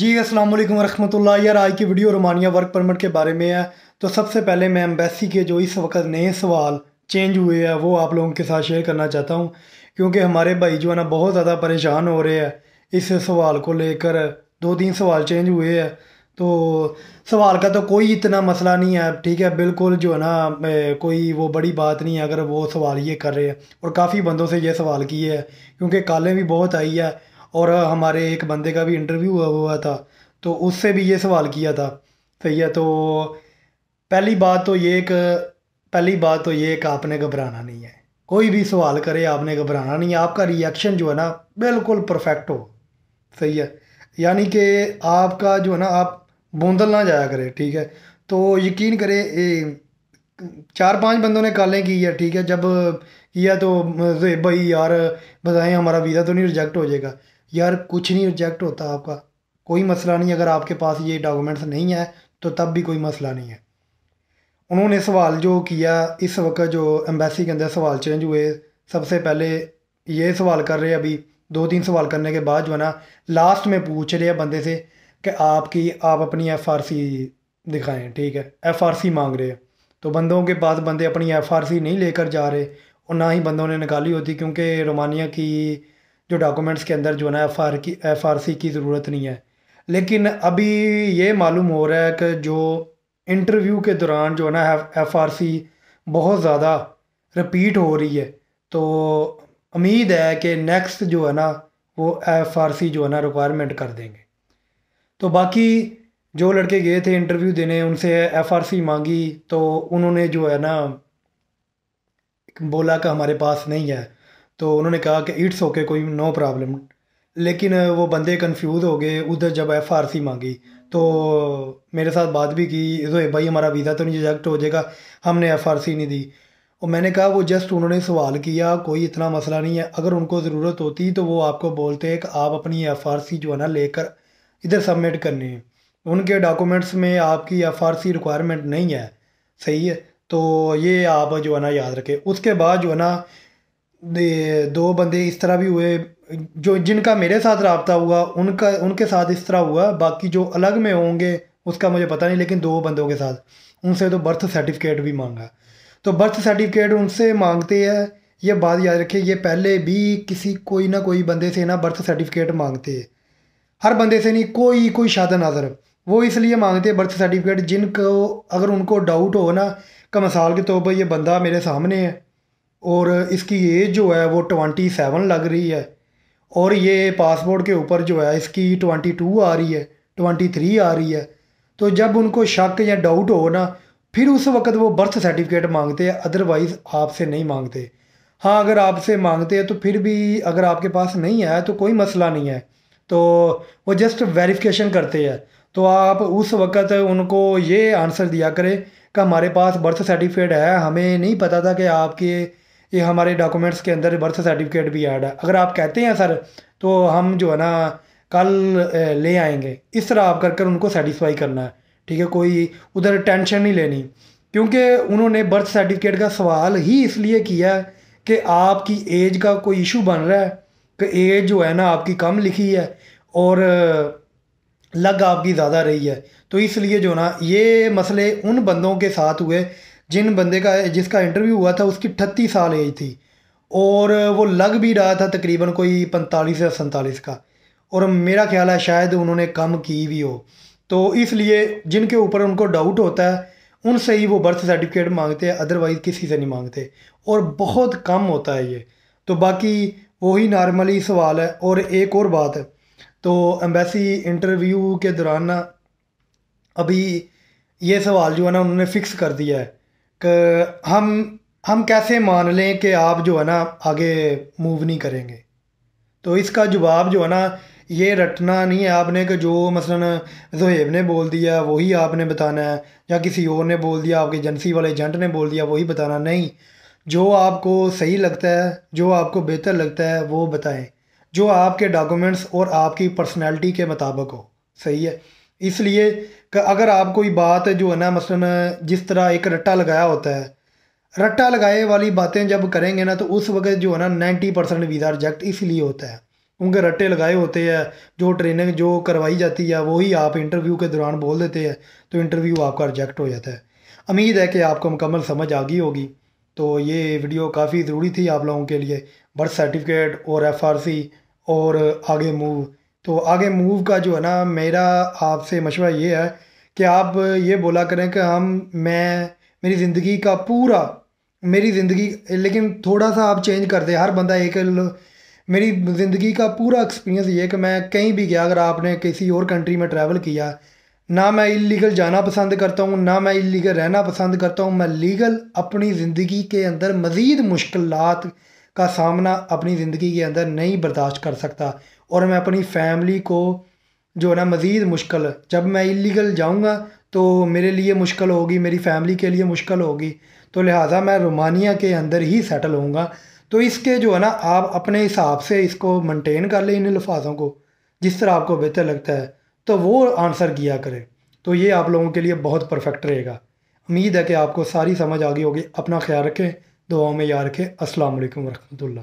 जी अस्सलाम वालेकुम रहमतुल्लाह यार आज की वीडियो रोमानिया वर्क परमिट के बारे में है तो सबसे पहले मैं एम्बेसी के जो इस वक्त नए सवाल चेंज हुए हैं वो आप लोगों के साथ शेयर करना चाहता हूँ क्योंकि हमारे भाई जो है ना बहुत ज़्यादा परेशान हो रहे हैं इस सवाल को लेकर दो तीन सवाल चेंज हुए हैं तो सवाल का तो कोई इतना मसला नहीं है ठीक है बिल्कुल जो है ना कोई वो बड़ी बात नहीं है अगर वो सवाल ये कर रहे हैं और काफ़ी बंदों से ये सवाल किए हैं क्योंकि कालें भी बहुत आई है और हमारे एक बंदे का भी इंटरव्यू हुआ था तो उससे भी ये सवाल किया था सही है तो पहली बात तो ये एक पहली बात तो ये कि आपने घबराना नहीं है कोई भी सवाल करे आपने घबराना नहीं है आपका रिएक्शन जो है ना बिल्कुल परफेक्ट हो सही है यानी कि आपका जो है ना आप बूंदल ना जाया करें ठीक है तो यकीन करें चार पांच बंदों ने कॉलें की है ठीक है जब किया तो भाई यार बताएं हमारा वीज़ा तो नहीं रिजेक्ट हो जाएगा यार कुछ नहीं रिजेक्ट होता आपका कोई मसला नहीं अगर आपके पास ये डॉक्यूमेंट्स नहीं है तो तब भी कोई मसला नहीं है उन्होंने सवाल जो किया इस वक्त जो एम्बेसी के अंदर सवाल चेंज हुए सबसे पहले ये सवाल कर रहे अभी दो तीन सवाल करने के बाद जो है ना लास्ट में पूछ रहे बंदे से कि आपकी आप अपनी एफ आर सी दिखाएँ ठीक है एफ आर सी मांग रहे हैं तो बंदों के पास बंदे अपनी एफ आर सी नहीं लेकर जा रहे और ना ही बंदों ने निकाली होती क्योंकि रोमानिया की जो डॉक्यूमेंट्स के अंदर जो है ना एफ आर की एफ आर सी की ज़रूरत नहीं है लेकिन अभी ये मालूम हो रहा है कि जो इंटरव्यू के दौरान जो है ना एफ आर सी बहुत ज़्यादा रिपीट हो रही है तो उम्मीद है कि नेक्स्ट जो है ना वो एफ आर सी जो है ना रिक्वायरमेंट कर देंगे तो बाकी जो लड़के गए थे इंटरव्यू देने उनसे एफ आर सी मांगी तो उन्होंने जो है ना बोला कि हमारे पास नहीं है तो उन्होंने कहा कि इट्स ओके कोई नो प्रॉब्लम लेकिन वो बंदे कंफ्यूज हो गए उधर जब एफ आर सी मांगी तो मेरे साथ बात भी की जो भाई हमारा वीज़ा तो नहीं रिजेक्ट हो जाएगा हमने एफ आर सी नहीं दी और मैंने कहा वो जस्ट उन्होंने सवाल किया कोई इतना मसला नहीं है अगर उनको ज़रूरत होती तो वो आपको बोलते हैं कि आप अपनी एफ आर सी जो है ना लेकर इधर सबमिट करनी है उनके डॉक्यूमेंट्स में आपकी एफ आर सी रिक्वायरमेंट नहीं है सही है तो ये आप जो है ना याद रखें उसके बाद जो है ना दो बंदे इस तरह भी हुए जो जिनका मेरे साथ रबता हुआ उनका उनके साथ इस तरह हुआ बाकी जो अलग में होंगे उसका मुझे पता नहीं लेकिन दो बंदों के साथ उनसे तो बर्थ सर्टिफिकेट भी मांगा तो बर्थ सर्टिफिकेट उनसे मांगते हैं ये बात याद रखिए ये पहले भी किसी कोई ना कोई बंदे से ना बर्थ सर्टिफिकेट मांगते हैं हर बंदे से नहीं कोई कोई शादा नज़र वो इसलिए मांगते हैं बर्थ सर्टिफिकेट जिनको अगर उनको डाउट हो ना का मिसाल के तौर तो पर यह बंदा मेरे सामने है और इसकी एज जो है वो ट्वेंटी सेवन लग रही है और ये पासपोर्ट के ऊपर जो है इसकी ट्वेंटी टू आ रही है ट्वेंटी थ्री आ रही है तो जब उनको शक या डाउट हो ना फिर उस वक्त वो बर्थ सर्टिफिकेट मांगते हैं अदरवाइज़ आपसे नहीं मांगते हाँ अगर आपसे मांगते हैं तो फिर भी अगर आपके पास नहीं है तो कोई मसला नहीं है तो वो जस्ट वेरिफिकेशन करते हैं तो आप उस वक्त उनको ये आंसर दिया करें कि हमारे पास बर्थ सर्टिफिकेट है हमें नहीं पता था कि आपके ये हमारे डॉक्यूमेंट्स के अंदर बर्थ सर्टिफिकेट भी ऐड है अगर आप कहते हैं सर तो हम जो है ना कल ले आएंगे इस तरह आप कर कर उनको सेटिस्फाई करना है ठीक है कोई उधर टेंशन नहीं लेनी क्योंकि उन्होंने बर्थ सर्टिफिकेट का सवाल ही इसलिए किया कि आपकी एज का कोई इशू बन रहा है कि एज जो है ना आपकी कम लिखी है और लग आपकी ज़्यादा रही है तो इसलिए जो ना ये मसले उन बंदों के साथ हुए जिन बंदे का जिसका इंटरव्यू हुआ था उसकी अठत्तीस साल एज थी और वो लग भी रहा था तकरीबन कोई पैंतालीस या सैंतालीस का और मेरा ख्याल है शायद उन्होंने कम की भी हो तो इसलिए जिनके ऊपर उनको डाउट होता है उनसे ही वो बर्थ सर्टिफिकेट मांगते हैं अदरवाइज़ किसी से नहीं मांगते और बहुत कम होता है ये तो बाकी वही नॉर्मली सवाल है और एक और बात है तो एम्बेसी इंटरव्यू के दौरान ना अभी ये सवाल जो है ना उन्होंने फ़िक्स कर दिया है कि हम हम कैसे मान लें कि आप जो है ना आगे मूव नहीं करेंगे तो इसका जवाब जो है ना ये रटना नहीं है आपने कि जो मसलन जहेब ने बोल दिया वही आपने बताना है या किसी और ने बोल दिया आपके एजेंसी वाले एजेंट ने बोल दिया वही बताना नहीं जो आपको सही लगता है जो आपको बेहतर लगता है वो बताएं जो आपके डॉक्यूमेंट्स और आपकी पर्सनैलिटी के मुताबिक हो सही है इसलिए अगर आप कोई बात जो है ना मसलन जिस तरह एक रट्टा लगाया होता है रट्टा लगाए वाली बातें जब करेंगे ना तो उस वक्त जो है ना नाइन्टी परसेंट वीज़ा रिजेक्ट इसलिए होता है उनके रट्टे लगाए होते हैं जो ट्रेनिंग जो करवाई जाती है वही आप इंटरव्यू के दौरान बोल देते हैं तो इंटरव्यू आपका रिजेक्ट हो जाता है उम्मीद है कि आपको मुकम्मल समझ आ गई होगी तो ये वीडियो काफ़ी ज़रूरी थी आप लोगों के लिए बर्थ सर्टिफिकेट और एफ और आगे मूव तो आगे मूव का जो है ना मेरा आपसे मशवरा ये है कि आप ये बोला करें कि हम मैं मेरी ज़िंदगी का पूरा मेरी ज़िंदगी लेकिन थोड़ा सा आप चेंज कर दें हर बंदा एक मेरी ज़िंदगी का पूरा एक्सपीरियंस ये कि मैं कहीं भी गया अगर आपने किसी और कंट्री में ट्रैवल किया ना मैं इलीगल जाना पसंद करता हूँ ना मैं इलीगल रहना पसंद करता हूँ मैं लीगल अपनी ज़िंदगी के अंदर मज़ीद मुश्किल का सामना अपनी ज़िंदगी के अंदर नहीं बर्दाश्त कर सकता और मैं अपनी फैमिली को जो है ना मज़ीद मुश्किल जब मैं इलीगल जाऊँगा तो मेरे लिए मुश्किल होगी मेरी फैमिली के लिए मुश्किल होगी तो लिहाजा मैं रोमानिया के अंदर ही सेटल होऊंगा तो इसके जो है ना आप अपने हिसाब से इसको मेंटेन कर लें इन लफाजों को जिस तरह आपको बेहतर लगता है तो वो आंसर किया करें तो ये आप लोगों के लिए बहुत परफेक्ट रहेगा उम्मीद है कि आपको सारी समझ आ गई होगी अपना ख्याल रखें दुआओं में याद रखें असलकम वरहमल